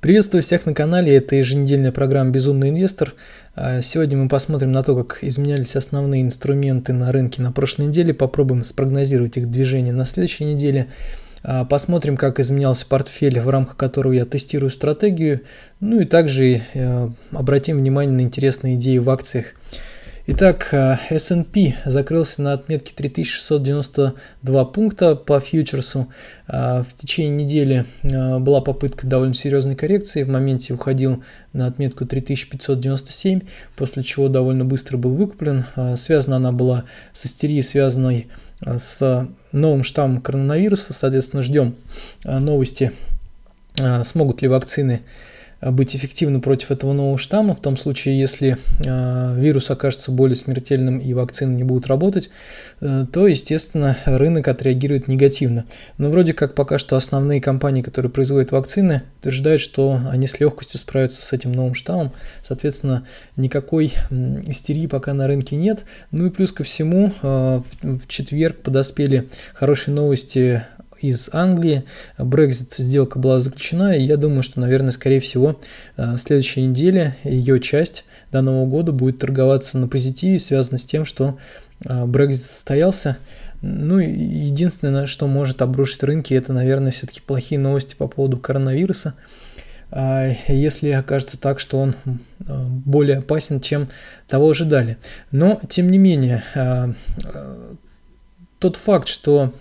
Приветствую всех на канале, это еженедельная программа «Безумный инвестор». А, сегодня мы посмотрим на то, как изменялись основные инструменты на рынке на прошлой неделе, попробуем спрогнозировать их движение на следующей неделе, а, посмотрим, как изменялся портфель, в рамках которого я тестирую стратегию, ну и также э, обратим внимание на интересные идеи в акциях. Итак, э, S&P закрылся на отметке 3692 пункта по фьючерсу. Э, в течение недели э, была попытка довольно серьезной коррекции. В моменте уходил на отметку 3597, после чего довольно быстро был выкуплен. Связана она была с истерией, связанной с новым штаммом коронавируса. Соответственно, ждем новости, смогут ли вакцины Э, быть эффективны против этого нового штамма, в том случае, если э, вирус окажется более смертельным и вакцины не будут работать, э, то, естественно, рынок отреагирует негативно. Но вроде как пока что основные компании, которые производят вакцины, утверждают, что они с легкостью справятся с этим новым штаммом. Соответственно, никакой истерии пока на рынке нет. Ну и плюс ко всему, в четверг подоспели хорошие новости из Англии. Brexit сделка была заключена, и я думаю, что, наверное, скорее всего, в э, следующей неделе ее часть данного года будет торговаться на позитиве, связано с тем, что Brexit э, состоялся. Ну, единственное, что может обрушить рынки, это, наверное, все-таки плохие новости по поводу коронавируса. А, если окажется так, что он э, более опасен, чем того ожидали. Но, тем не менее, а, тот факт, что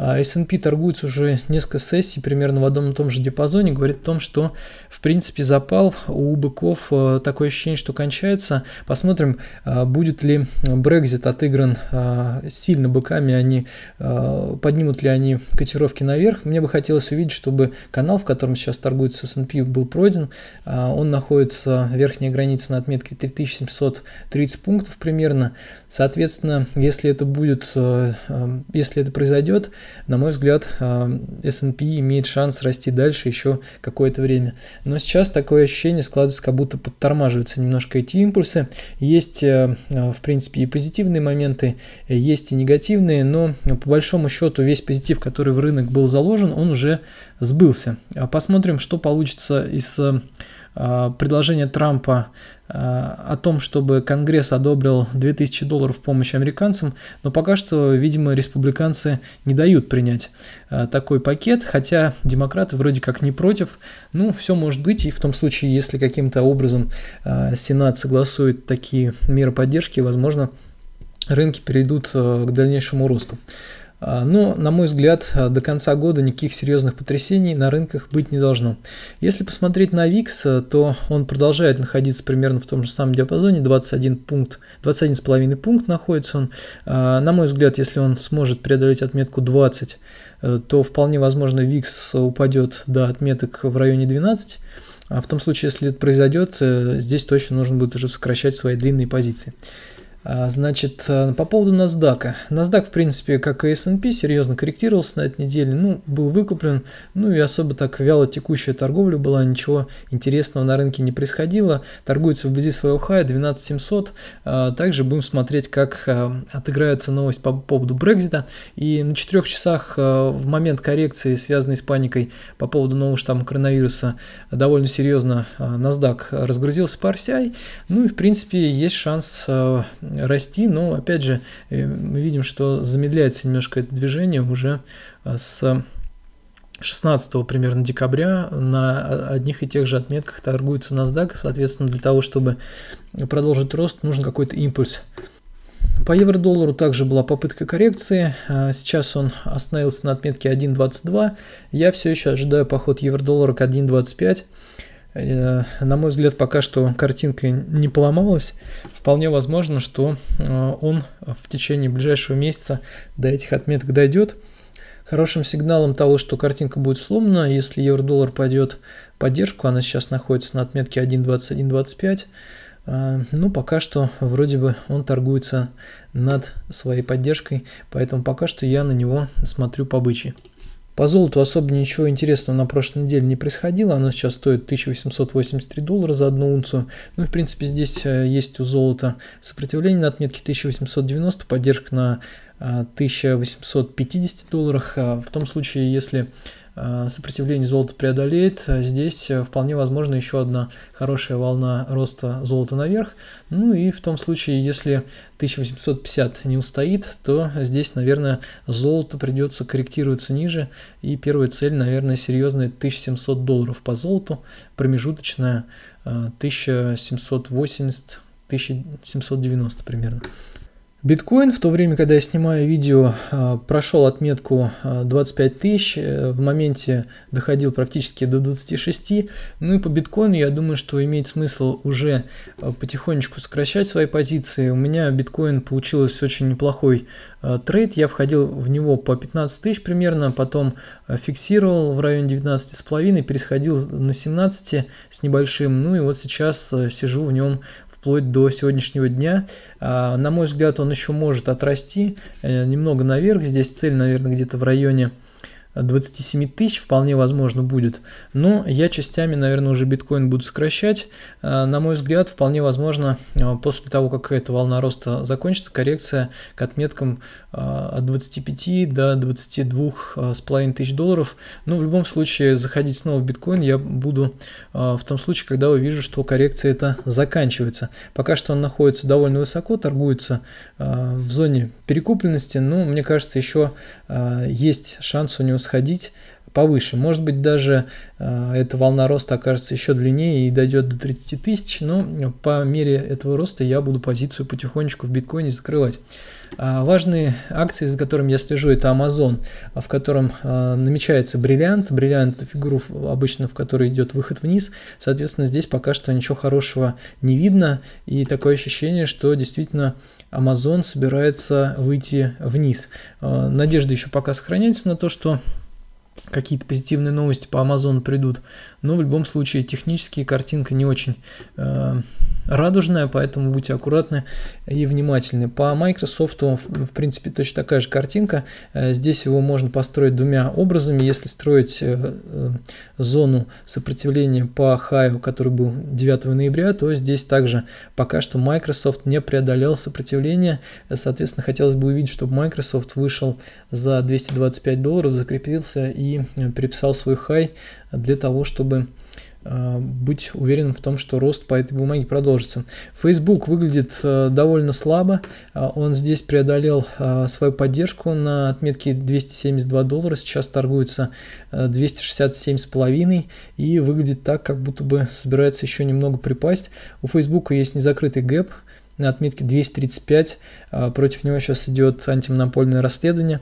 S&P а торгуется уже несколько сессий примерно в одном и том же диапазоне, говорит о том, что в принципе запал у быков э, такое ощущение, что кончается. Посмотрим, э, будет ли Brexit отыгран э, сильно быками, они поднимут ли они котировки наверх. Мне бы хотелось увидеть, чтобы канал, в котором сейчас торгуется S&P, был пройден. Он находится, верхняя граница на отметке 3730 пунктов примерно. Соответственно, если это будет, если это произойдет, на мой взгляд, S&P э, имеет шанс расти дальше еще какое-то время. Но сейчас такое ощущение складывается, как будто подтормаживаются немножко эти импульсы. Есть, э, э, в принципе, и позитивные моменты, есть и негативные, но по большому счету весь позитив, который в рынок был заложен, он уже сбылся. А посмотрим, что получится из а, предложение Трампа а, о том, чтобы Конгресс одобрил 2000 долларов в помощь американцам, но пока что, видимо, республиканцы не дают принять а, такой пакет, хотя демократы вроде как не против. Ну, все может быть, и в том случае, если каким-то образом Сенат согласует такие меры поддержки, возможно, рынки перейдут к дальнейшему росту. А, но, на мой взгляд, а, до конца года никаких серьезных потрясений на рынках быть не должно. Если посмотреть на VIX, а, то он продолжает находиться примерно в том же самом диапазоне, 21 пункт, 21,5 пункт находится он. На мой взгляд, если он сможет преодолеть отметку 20, э, то вполне возможно VIX упадет до отметок в районе 12. А в том случае, если это произойдет, э, здесь точно нужно будет уже сокращать свои длинные позиции. А, значит, э, по поводу NASDAQ. NASDAQ, в принципе, как и S&P, серьезно корректировался на этой неделе. Ну, был выкуплен, ну и особо так вяло текущая торговля была, ничего интересного на рынке не происходило. Торгуется вблизи своего хая 12700. А, также будем смотреть, как э, отыграется новость по поводу Брекзита. И на 4 часах э, в момент коррекции, связанной с паникой по поводу нового штамма коронавируса, довольно серьезно NASDAQ разгрузился по RCI. Ну и, в принципе, есть шанс расти, но опять же э, мы видим, что замедляется немножко это движение уже э, с 16 примерно декабря на одних и тех же отметках торгуется NASDAQ, соответственно, для того, чтобы продолжить рост, нужен какой-то импульс. По евро-доллару также была попытка коррекции, э, сейчас он остановился на отметке 1.22, я все еще ожидаю поход евро-доллара к 1.25, Э, на мой взгляд, пока что картинка не поломалась. Вполне возможно, что э, он в течение ближайшего месяца до этих отметок дойдет. Хорошим сигналом того, что картинка будет сломана, если евро-доллар пойдет поддержку, она сейчас находится на отметке 1.2125, э, ну, пока что вроде бы он торгуется над своей поддержкой, поэтому пока что я на него смотрю по по золоту особо ничего интересного на прошлой неделе не происходило, оно сейчас стоит 1883 доллара за одну унцию. Ну, в принципе, здесь э, есть у золота сопротивление на отметке 1890, поддержка на 1850 э, долларах. А в том случае, если Э, сопротивление золота преодолеет. Э, здесь э, вполне возможно еще одна хорошая волна роста золота наверх. Ну и в том случае, если 1850 не устоит, то здесь, наверное, золото придется корректироваться ниже. И первая цель, наверное, серьезная 1700 долларов по золоту, промежуточная 1780 1790 примерно. Биткоин в то время, когда я снимаю видео, а, прошел отметку 25 а, тысяч, э, в моменте доходил практически до 26, ну и по биткоину я думаю, что имеет смысл уже а, потихонечку сокращать свои позиции. У меня биткоин получилось очень неплохой трейд, я входил в него по 15 тысяч примерно, потом фиксировал в районе 19,5, пересходил на 17 с небольшим, ну и вот сейчас сижу в нем вплоть до сегодняшнего дня. А, на мой взгляд, он еще может отрасти э, немного наверх. Здесь цель, наверное, где-то в районе 27 тысяч вполне возможно будет, но я частями, наверное, уже биткоин буду сокращать. А, на мой взгляд, вполне возможно, а, после того, как эта волна роста закончится, коррекция к отметкам а, от 25 до 22 с половиной тысяч долларов. Но ну, в любом случае, заходить снова в биткоин я буду в том случае, когда увижу, что коррекция это заканчивается. Пока что он находится довольно высоко, торгуется в зоне перекупленности, но мне кажется, еще есть шанс у него сходить повыше. Может быть, даже э, эта волна роста окажется еще длиннее и дойдет до 30 тысяч, но по мере этого роста я буду позицию потихонечку в биткоине закрывать. А, важные акции, за которыми я слежу, это Amazon, в котором э, намечается бриллиант. Бриллиант – это фигура, обычно в которой идет выход вниз. Соответственно, здесь пока что ничего хорошего не видно, и такое ощущение, что действительно Amazon собирается выйти вниз. Э, Надежды еще пока сохраняются на то, что какие-то позитивные новости по Amazon придут, но в любом случае технически картинка не очень э, радужная, поэтому будьте аккуратны и внимательны. По Microsoft, в принципе, точно такая же картинка. Э, здесь его можно построить двумя образами. Если строить э, э, зону сопротивления по хаю, который был 9 ноября, то здесь также пока что Microsoft не преодолел сопротивление. Соответственно, хотелось бы увидеть, чтобы Microsoft вышел за 225 долларов, закрепился и переписал свой хай для того, чтобы Э, быть уверенным в том, что рост по этой бумаге продолжится. Facebook выглядит э, довольно слабо, э, он здесь преодолел свою поддержку на отметке 272 доллара, сейчас торгуется 267,5 и выглядит так, как будто бы собирается еще немного припасть. У Facebook есть незакрытый гэп – на отметке 235. А, против него сейчас идет антимонопольное расследование.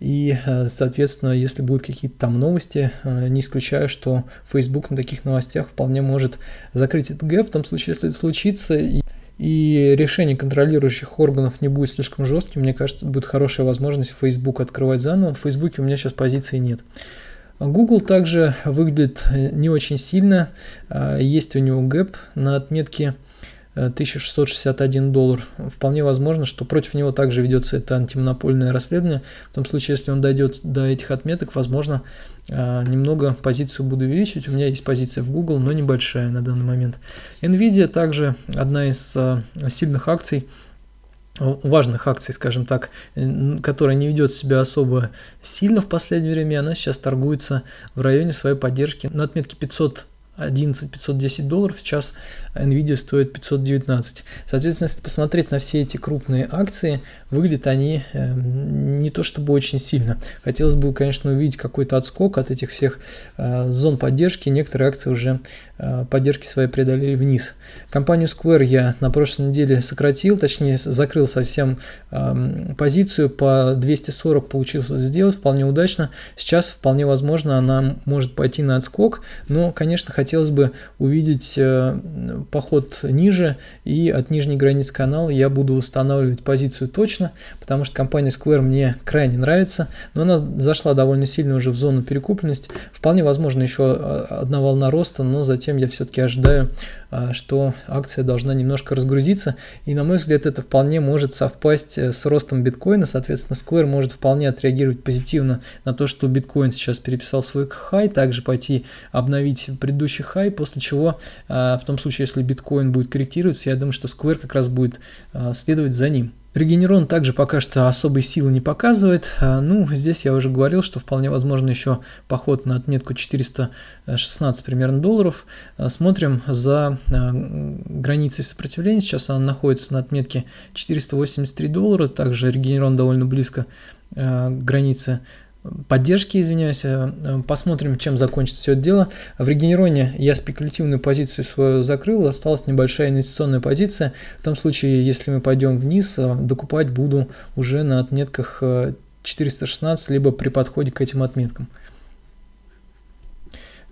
И, а, соответственно, если будут какие-то там новости, а, не исключаю, что Facebook на таких новостях вполне может закрыть этот гэп, в том случае, если это случится, и, и решение контролирующих органов не будет слишком жестким, мне кажется, будет хорошая возможность Facebook открывать заново. В Facebook у меня сейчас позиции нет. Google также выглядит э, не очень сильно, есть у него гэп на отметке 1661 доллар. Вполне возможно, что против него также ведется это антимонопольное расследование. В том случае, если он дойдет до этих отметок, возможно, а, немного позицию буду увеличивать. У меня есть позиция в Google, но небольшая на данный момент. Nvidia также одна из а, сильных акций важных акций, скажем так, которая не ведет себя особо сильно в последнее время, она сейчас торгуется в районе своей поддержки на отметке 500 11 510 долларов, сейчас Nvidia стоит 519. Соответственно, если посмотреть на все эти крупные акции, выглядят они э, не то чтобы очень сильно. Хотелось бы, конечно, увидеть какой-то отскок от этих всех э, зон поддержки. Некоторые акции уже э, поддержки свои преодолели вниз. Компанию Square я на прошлой неделе сократил, точнее закрыл совсем эм, позицию по 240 получилось сделать вполне удачно. Сейчас вполне возможно она может пойти на отскок, но, конечно, хотелось хотелось бы увидеть э, поход ниже, и от нижней границы канала я буду устанавливать позицию точно, потому что компания Square мне крайне нравится, но она зашла довольно сильно уже в зону перекупленности. Вполне возможно еще э, одна волна роста, но затем я все-таки ожидаю, э, что акция должна немножко разгрузиться, и на мой взгляд это вполне может совпасть с ростом биткоина, соответственно Square может вполне отреагировать позитивно на то, что биткоин сейчас переписал свой хай, также пойти обновить предыдущий предыдущий хай, после чего а, в том случае, если биткоин будет корректироваться, я думаю, что Square как раз будет а, следовать за ним. Регенерон также пока что особой силы не показывает. А, ну, здесь я уже говорил, что вполне возможно еще поход на отметку 416 примерно долларов. Смотрим за границей сопротивления. Сейчас она находится на отметке 483 доллара. Также регенерон довольно близко границы поддержки, извиняюсь, э, э, посмотрим, чем закончится все это дело. В регенероне я спекулятивную позицию свою закрыл, осталась небольшая инвестиционная позиция. В том случае, если мы пойдем вниз, э, докупать буду уже на отметках 416, либо при подходе к этим отметкам.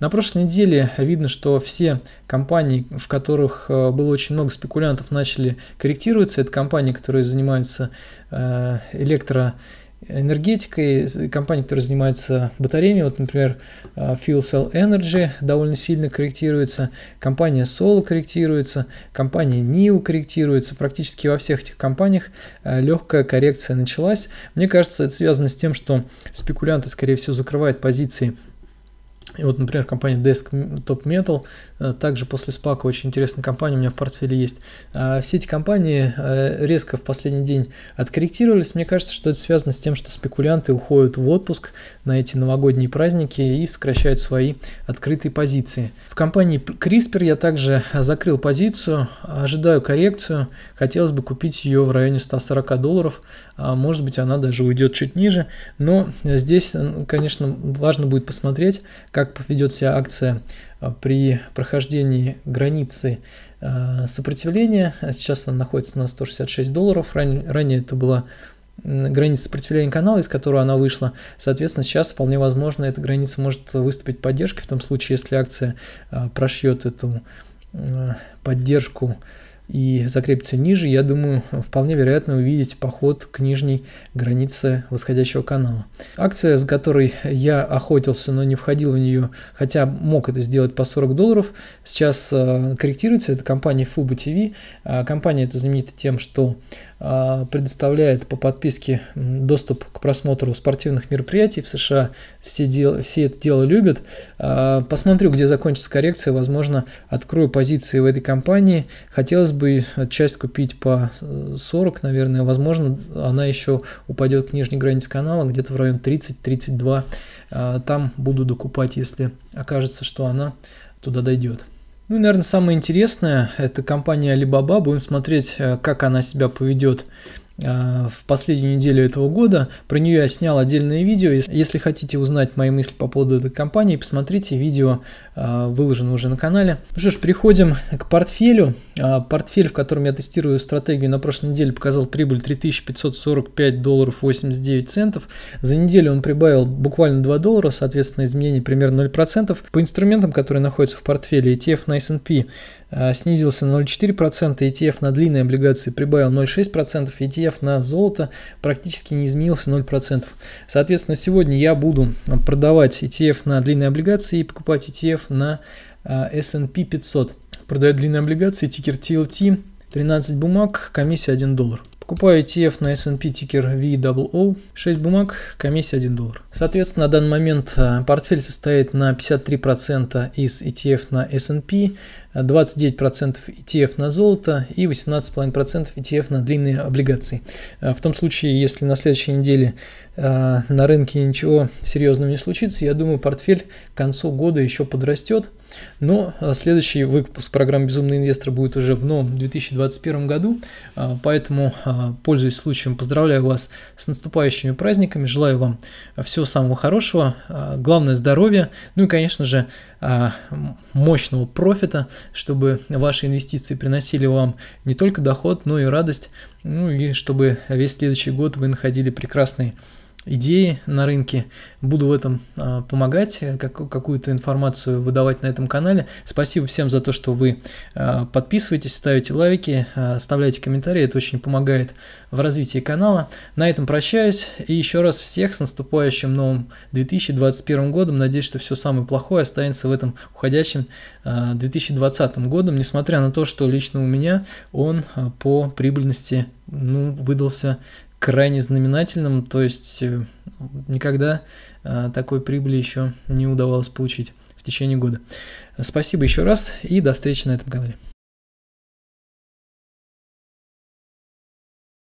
На прошлой неделе видно, что все компании, в которых было очень много спекулянтов, начали корректироваться. Это компании, которые занимаются электро энергетикой, компания, которая занимается батареями, вот, например, э, Fuel Cell Energy довольно сильно корректируется, компания Solo корректируется, компания NIO корректируется, практически во всех этих компаниях э, легкая коррекция началась. Мне кажется, это связано с тем, что спекулянты, скорее всего, закрывают позиции и вот, например, компания Desk Top Metal, э, также после спака очень интересная компания у меня в портфеле есть. А, все эти компании э, резко в последний день откорректировались. Мне кажется, что это связано с тем, что спекулянты уходят в отпуск на эти новогодние праздники и сокращают свои открытые позиции. В компании CRISPR я также закрыл позицию, ожидаю коррекцию. Хотелось бы купить ее в районе 140 долларов. А, может быть, она даже уйдет чуть ниже. Но здесь, конечно, важно будет посмотреть, как как поведет себя акция э, при прохождении границы э, сопротивления. Сейчас она находится на 166 долларов. Ран, ранее это была граница сопротивления канала, из которого она вышла. Соответственно, сейчас вполне возможно, эта граница может выступить поддержкой, в том случае, если акция э, прошьет эту поддержку и закрепится ниже, я думаю, вполне вероятно увидеть поход к нижней границе восходящего канала. Акция, с которой я охотился, но не входил в нее, хотя мог это сделать по 40 долларов, сейчас э, корректируется. Это компания FUBA TV. А, компания эта знаменита тем, что а, предоставляет по подписке доступ к просмотру спортивных мероприятий в США. Все, дел, все это дело любят. А, посмотрю, где закончится коррекция. Возможно, открою позиции в этой компании. Хотелось бы бы часть купить по 40, э, наверное, возможно, она еще упадет к нижней границе канала, где-то в район 30-32. А, там буду докупать, если окажется, что она туда дойдет. Ну и, наверное, самое интересное, это компания Alibaba. Будем смотреть, э, как она себя поведет а, в последнюю неделю этого года. Про нее я снял отдельное видео. Если хотите узнать мои мысли по поводу этой компании, посмотрите, видео а, выложено уже на канале. Ну что ж, переходим к портфелю. А, портфель, в котором я тестирую стратегию, на прошлой неделе показал прибыль 3545 долларов 89 центов. За неделю он прибавил буквально 2 доллара, соответственно, изменение примерно 0%. По инструментам, которые находятся в портфеле, ETF на S&P снизился на 0,4%, ETF на длинные облигации прибавил 0,6%, ETF ETF на золото практически не изменился 0%. Соответственно, сегодня я буду продавать ETF на длинные облигации и покупать ETF на S&P 500. Продаю длинные облигации, тикер TLT, 13 бумаг, комиссия 1 доллар. Покупаю ETF на S&P тикер VOO, 6 бумаг, комиссия 1 доллар. Соответственно, на данный момент а, портфель состоит на 53% из ETF на S&P, 29% ETF на золото и 18,5% ETF на длинные облигации. А, в том случае, если на следующей неделе а, на рынке ничего серьезного не случится, я думаю, портфель к концу года еще подрастет. Но а, следующий выпуск программы «Безумный инвестор» будет уже в новом 2021 году, поэтому, пользуясь случаем, поздравляю вас с наступающими праздниками, желаю вам всего самого хорошего, главное здоровья, ну и, конечно же, а, мощного профита, чтобы ваши инвестиции приносили вам не только доход, но и радость, ну и чтобы весь следующий год вы находили прекрасные идеи на рынке. Буду в этом а, помогать, какую-то информацию выдавать на этом канале. Спасибо всем за то, что вы а, подписываетесь, ставите лайки, а, оставляете комментарии. Это очень помогает в развитии канала. На этом прощаюсь. И еще раз всех с наступающим новым 2021 годом. Надеюсь, что все самое плохое останется в этом уходящем 2020 годом, несмотря на то, что лично у меня он по прибыльности ну, выдался крайне знаменательным, то есть э, никогда э, такой прибыли еще не удавалось получить в течение года. Спасибо еще раз и до встречи на этом канале.